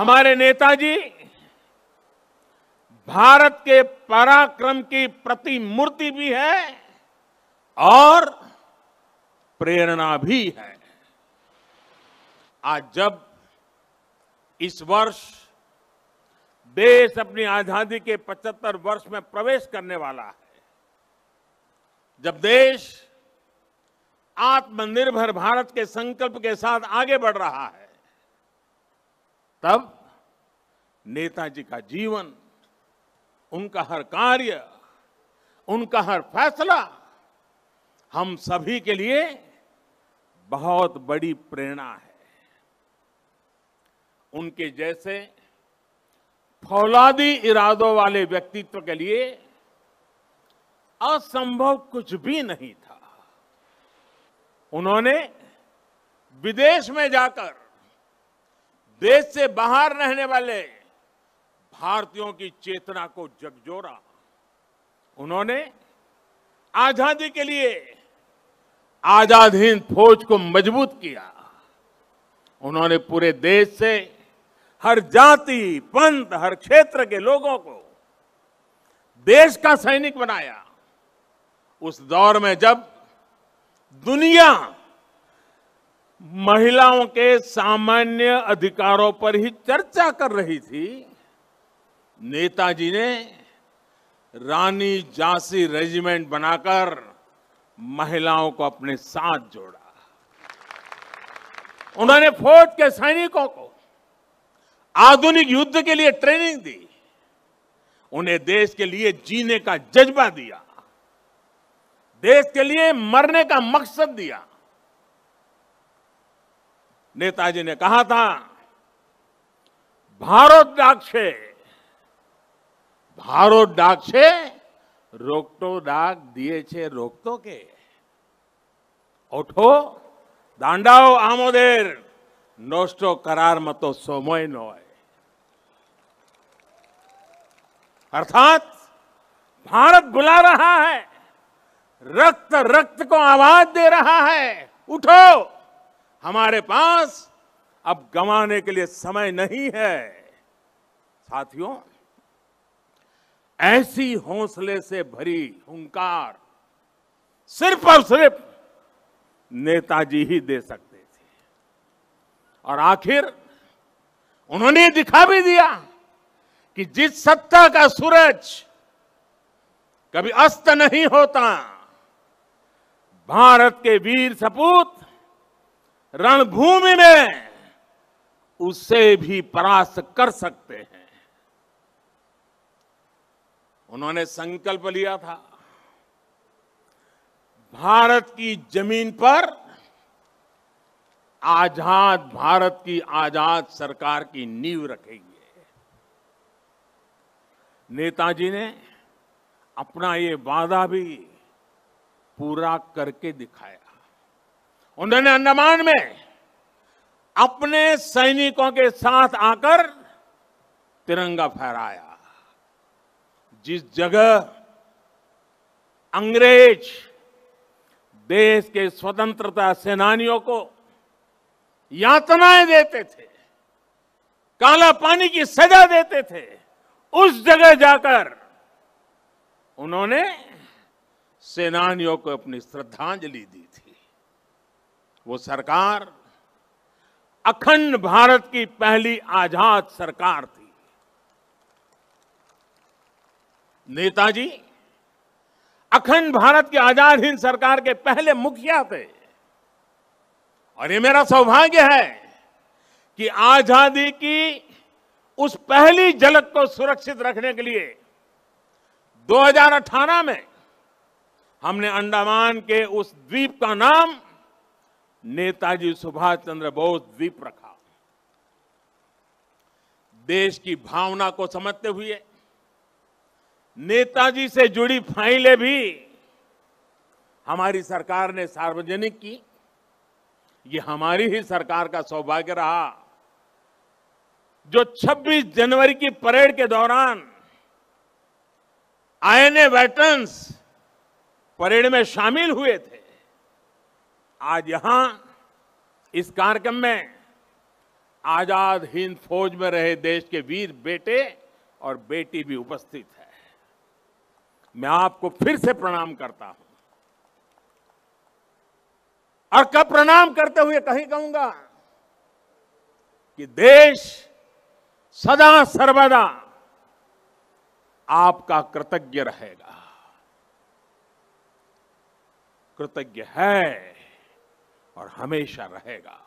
हमारे नेताजी भारत के पराक्रम की प्रतिमूर्ति भी है और प्रेरणा भी है आज जब इस वर्ष देश अपनी आजादी के 75 वर्ष में प्रवेश करने वाला है जब देश आत्मनिर्भर भारत के संकल्प के साथ आगे बढ़ रहा है तब नेताजी का जीवन उनका हर कार्य उनका हर फैसला हम सभी के लिए बहुत बड़ी प्रेरणा है उनके जैसे फौलादी इरादों वाले व्यक्तित्व के लिए असंभव कुछ भी नहीं था उन्होंने विदेश में जाकर देश से बाहर रहने वाले भारतीयों की चेतना को जगजोरा उन्होंने आजादी के लिए आजाद हिंद फौज को मजबूत किया उन्होंने पूरे देश से हर जाति पंथ हर क्षेत्र के लोगों को देश का सैनिक बनाया उस दौर में जब दुनिया महिलाओं के सामान्य अधिकारों पर ही चर्चा कर रही थी नेताजी ने रानी झांसी रेजिमेंट बनाकर महिलाओं को अपने साथ जोड़ा उन्होंने फौज के सैनिकों को आधुनिक युद्ध के लिए ट्रेनिंग दी उन्हें देश के लिए जीने का जज्बा दिया देश के लिए मरने का मकसद दिया नेताजी ने कहा था भारत डाक से भारत डाक से रोकटो डाक दिए छे तो के उठो दांडाओ आमोदेर નોસ્ટો करार મતો સમય નોય अर्थात भारत बुला रहा है रक्त रक्त को आवाज दे रहा है उठो हमारे पास अब गंवाने के लिए समय नहीं है साथियों ऐसी हौसले से भरी हुंकार सिर्फ और सिर्फ नेताजी ही दे सकते थे और आखिर उन्होंने दिखा भी दिया कि जिस सत्ता का सूरज कभी अस्त नहीं होता भारत के वीर सपूत रणभूमि में उसे भी परास्त कर सकते हैं उन्होंने संकल्प लिया था भारत की जमीन पर आजाद भारत की आजाद सरकार की नींव रखेंगे नेताजी ने अपना ये वादा भी पूरा करके दिखाया उन्होंने अंडमान में अपने सैनिकों के साथ आकर तिरंगा फहराया जिस जगह अंग्रेज देश के स्वतंत्रता सेनानियों को यातनाएं देते थे काला पानी की सजा देते थे उस जगह जाकर उन्होंने सेनानियों को अपनी श्रद्धांजलि दी थी वो सरकार अखंड भारत की पहली आजाद सरकार थी नेताजी अखंड भारत की आजाद हिंद सरकार के पहले मुखिया थे और ये मेरा सौभाग्य है कि आजादी की उस पहली झलक को सुरक्षित रखने के लिए 2018 में हमने अंडमान के उस द्वीप का नाम नेताजी सुभाष चंद्र बोस द्वीप रखा देश की भावना को समझते हुए नेताजी से जुड़ी फाइलें भी हमारी सरकार ने सार्वजनिक की ये हमारी ही सरकार का सौभाग्य रहा जो 26 जनवरी की परेड के दौरान आईएनए वेटर्स परेड में शामिल हुए थे आज यहां इस कार्यक्रम में आजाद हिंद फौज में रहे देश के वीर बेटे और बेटी भी उपस्थित है मैं आपको फिर से प्रणाम करता हूं और कब प्रणाम करते हुए कहीं कहूंगा कि देश सदा सर्वदा आपका कृतज्ञ रहेगा कृतज्ञ है और हमेशा रहेगा